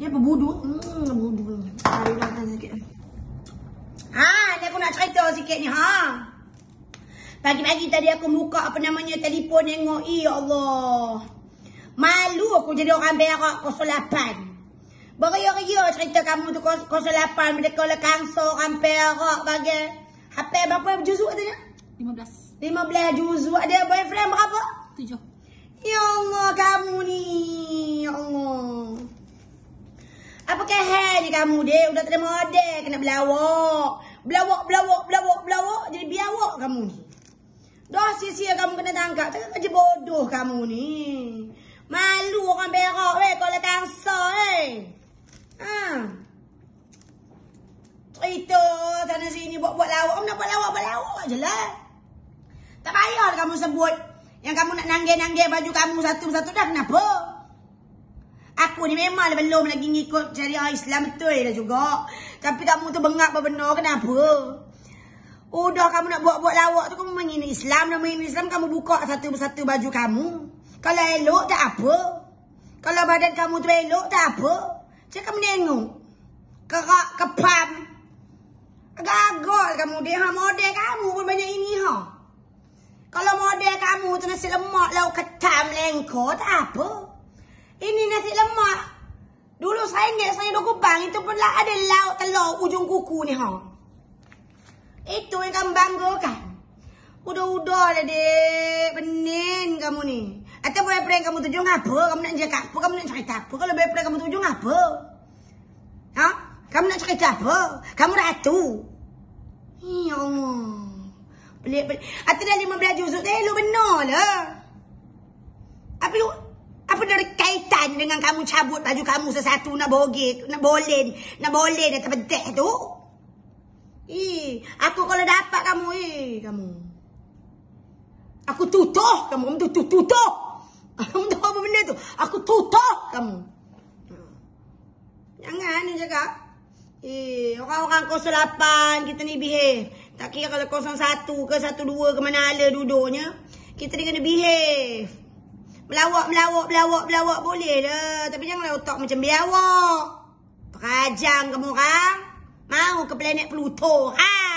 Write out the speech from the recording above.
Dia berbudu. Hmm, berbudu. Hari mata sakit. Ha, ni aku nak cerita sikit ni. Ha. Pagi-pagi tadi aku buka apa namanya telefon tengok. Ya Allah. Malu aku jadi orang berak 08. Beria-ria cerita kamu tu 08. Bila kau lah kangsa orang berak bagai. HP berapa juzuk tanya? 15. 15 juzuk. Ada boyfriend berapa? Pakai hal je kamu dek. Udah terima ada Kena belawak. Belawak, belawak, belawak, belawak. Jadi biawak kamu ni. Dah sia-sia kamu kena tangkap. Takkan kerja bodoh kamu ni. Malu orang berak. Eh, kalau kangsa. Eh. Ha. Cerita sana sini. Buat-buat lawak. Kamu nak buat lawak, buat lawak je lah. Tak payahlah kamu sebut. Yang kamu nak nanggir-nanggir baju kamu satu-satu dah. Kenapa? Kenapa? Aku ni memang belum lagi ikut syariah Islam betul lah juga. Tapi kamu tu bengak apa benar kenapa? Udah kamu nak buat-buat lawak tu kamu mengin Islam. nama mengin Islam kamu buka satu persatu baju kamu. Kalau elok tak apa. Kalau badan kamu tu elok tak apa. Cakap kamu nengok. Kerak, kepam. Gagal kamu dia. Ha, model kamu pun banyak ini ha. Kalau model kamu tu nasi lemak, lauk ketam, lengkau tak apa. Ini nasi lemak. Dulu saya ingat saya dua kubang. Itu pun lah ada lauk telur ujung kuku ni. Ha. Itu yang kamu banggakan. Udah-udah lah dek. Penin kamu ni. Atau boleh yang kamu tuju apa? Kamu nak jaga apa? Kamu nak cerita apa? Kalau boyfriend yang kamu tuju apa? Ha? Kamu nak cerita apa? Kamu ratu. Ya Allah. Pelik-pelik. Atau dah lima belas juzuk. Eh, lu benar. dengan kamu cabut baju kamu sesatu nak bogit, nak bolin, nak bolin yang terpedek tu. Eh, aku kalau dapat kamu, eh, kamu. Aku tutuh kamu, kamu tutuh, tutuh. Kamu tahu apa benda tu? Aku tutuh kamu. Jangan ni cakap. Eh, orang-orang 08 kita ni behave. Tak kira kalau 01 ke satu dua ke mana ala duduknya. Kita ni kena behave. Melawak, melawak, melawak, melawak boleh lah. Tapi janganlah otak macam biawak. Perajang kamu orang. Mau ke planet Pluto. Haa.